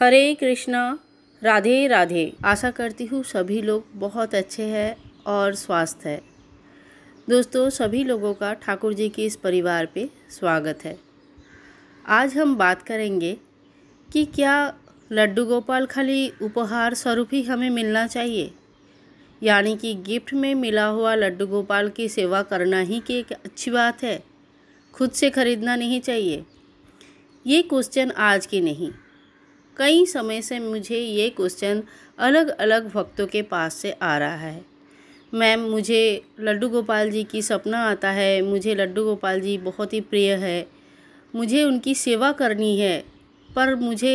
हरे कृष्णा राधे राधे आशा करती हूँ सभी लोग बहुत अच्छे हैं और स्वस्थ है दोस्तों सभी लोगों का ठाकुर जी के इस परिवार पे स्वागत है आज हम बात करेंगे कि क्या लड्डू गोपाल खाली उपहार स्वरूप ही हमें मिलना चाहिए यानी कि गिफ्ट में मिला हुआ लड्डू गोपाल की सेवा करना ही की एक अच्छी बात है खुद से खरीदना नहीं चाहिए ये क्वेश्चन आज की नहीं कई समय से मुझे ये क्वेश्चन अलग अलग भक्तों के पास से आ रहा है मैम मुझे लड्डू गोपाल जी की सपना आता है मुझे लड्डू गोपाल जी बहुत ही प्रिय है मुझे उनकी सेवा करनी है पर मुझे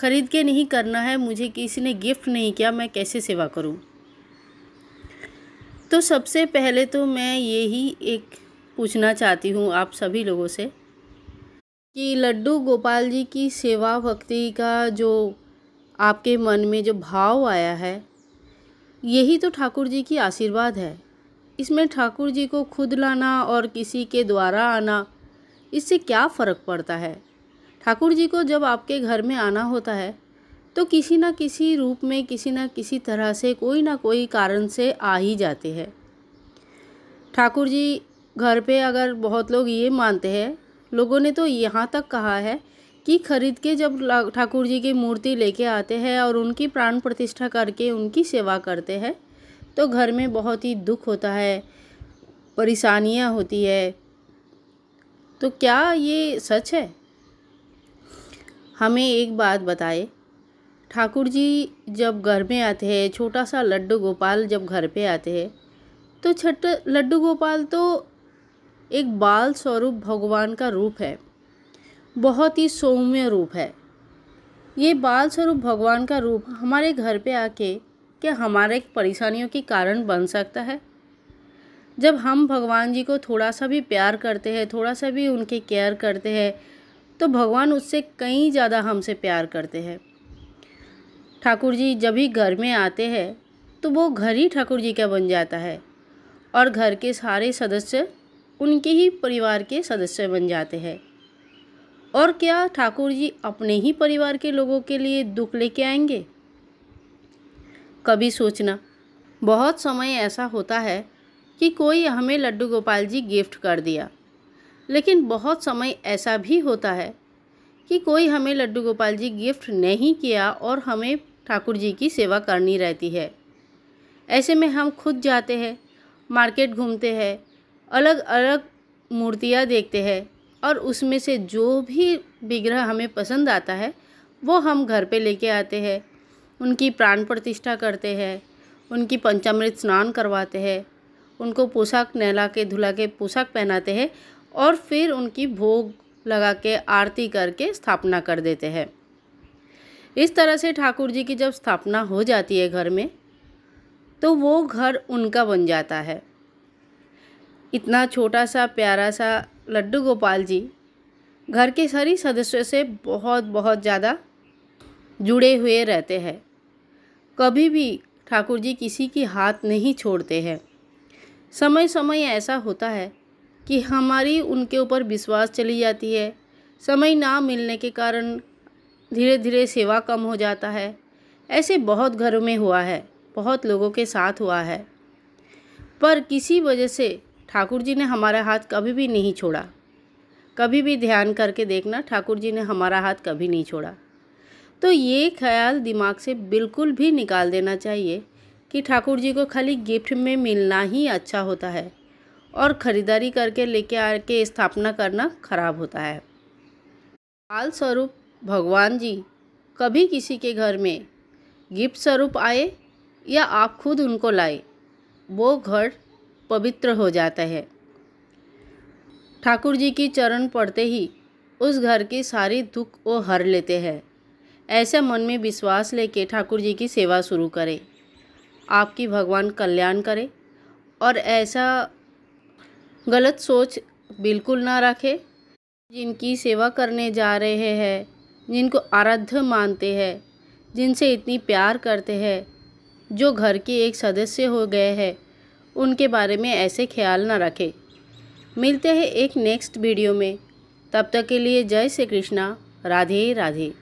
ख़रीद के नहीं करना है मुझे किसी ने गिफ्ट नहीं किया मैं कैसे सेवा करूं? तो सबसे पहले तो मैं यही एक पूछना चाहती हूं आप सभी लोगों से कि लड्डू गोपाल जी की सेवा भक्ति का जो आपके मन में जो भाव आया है यही तो ठाकुर जी की आशीर्वाद है इसमें ठाकुर जी को खुद लाना और किसी के द्वारा आना इससे क्या फ़र्क पड़ता है ठाकुर जी को जब आपके घर में आना होता है तो किसी ना किसी रूप में किसी ना किसी तरह से कोई ना कोई कारण से आ ही जाते हैं ठाकुर जी घर पे अगर बहुत लोग ये मानते हैं लोगों ने तो यहाँ तक कहा है कि खरीद के जब ठाकुर जी की मूर्ति लेके आते हैं और उनकी प्राण प्रतिष्ठा करके उनकी सेवा करते हैं तो घर में बहुत ही दुख होता है परेशानियाँ होती है तो क्या ये सच है हमें एक बात बताए ठाकुर जी जब घर में आते हैं छोटा सा लड्डू गोपाल जब घर पे आते हैं तो छठ लड्डू गोपाल तो एक बाल स्वरूप भगवान का रूप है बहुत ही सौम्य रूप है ये बाल स्वरूप भगवान का रूप हमारे घर पे आके क्या हमारे परेशानियों के कारण बन सकता है जब हम भगवान जी को थोड़ा सा भी प्यार करते हैं थोड़ा सा भी उनके केयर करते हैं तो भगवान उससे कहीं ज़्यादा हमसे प्यार करते हैं ठाकुर जी जब भी घर में आते हैं तो वो घर ही ठाकुर जी का बन जाता है और घर के सारे सदस्य उनके ही परिवार के सदस्य बन जाते हैं और क्या ठाकुर जी अपने ही परिवार के लोगों के लिए दुख लेके आएंगे कभी सोचना बहुत समय ऐसा होता है कि कोई हमें लड्डू गोपाल जी गिफ्ट कर दिया लेकिन बहुत समय ऐसा भी होता है कि कोई हमें लड्डू गोपाल जी गिफ्ट नहीं किया और हमें ठाकुर जी की सेवा करनी रहती है ऐसे में हम खुद जाते हैं मार्केट घूमते हैं अलग अलग मूर्तियाँ देखते हैं और उसमें से जो भी विग्रह हमें पसंद आता है वो हम घर पे लेके आते हैं उनकी प्राण प्रतिष्ठा करते हैं उनकी पंचामृत स्नान करवाते हैं उनको पोशाक नहला के धुला के पोशाक पहनाते हैं और फिर उनकी भोग लगा के आरती करके स्थापना कर देते हैं इस तरह से ठाकुर जी की जब स्थापना हो जाती है घर में तो वो घर उनका बन जाता है इतना छोटा सा प्यारा सा लड्डू गोपाल जी घर के सभी सदस्यों से बहुत बहुत ज़्यादा जुड़े हुए रहते हैं कभी भी ठाकुर जी किसी की हाथ नहीं छोड़ते हैं समय समय ऐसा होता है कि हमारी उनके ऊपर विश्वास चली जाती है समय ना मिलने के कारण धीरे धीरे सेवा कम हो जाता है ऐसे बहुत घरों में हुआ है बहुत लोगों के साथ हुआ है पर किसी वजह से ठाकुर जी ने हमारा हाथ कभी भी नहीं छोड़ा कभी भी ध्यान करके देखना ठाकुर जी ने हमारा हाथ कभी नहीं छोड़ा तो ये ख्याल दिमाग से बिल्कुल भी निकाल देना चाहिए कि ठाकुर जी को खाली गिफ्ट में मिलना ही अच्छा होता है और ख़रीदारी करके लेके आ के स्थापना करना खराब होता है बाल स्वरूप भगवान जी कभी किसी के घर में गिफ्ट स्वरूप आए या आप खुद उनको लाए वो घर पवित्र हो जाता है ठाकुर जी की चरण पड़ते ही उस घर की सारी दुख वो हर लेते हैं ऐसे मन में विश्वास लेके ठाकुर जी की सेवा शुरू करें आपकी भगवान कल्याण करे और ऐसा गलत सोच बिल्कुल ना रखे जिनकी सेवा करने जा रहे हैं जिनको आराध्य मानते हैं जिनसे इतनी प्यार करते हैं जो घर के एक सदस्य हो गए हैं उनके बारे में ऐसे ख्याल ना रखें मिलते हैं एक नेक्स्ट वीडियो में तब तक के लिए जय श्री कृष्णा राधे राधे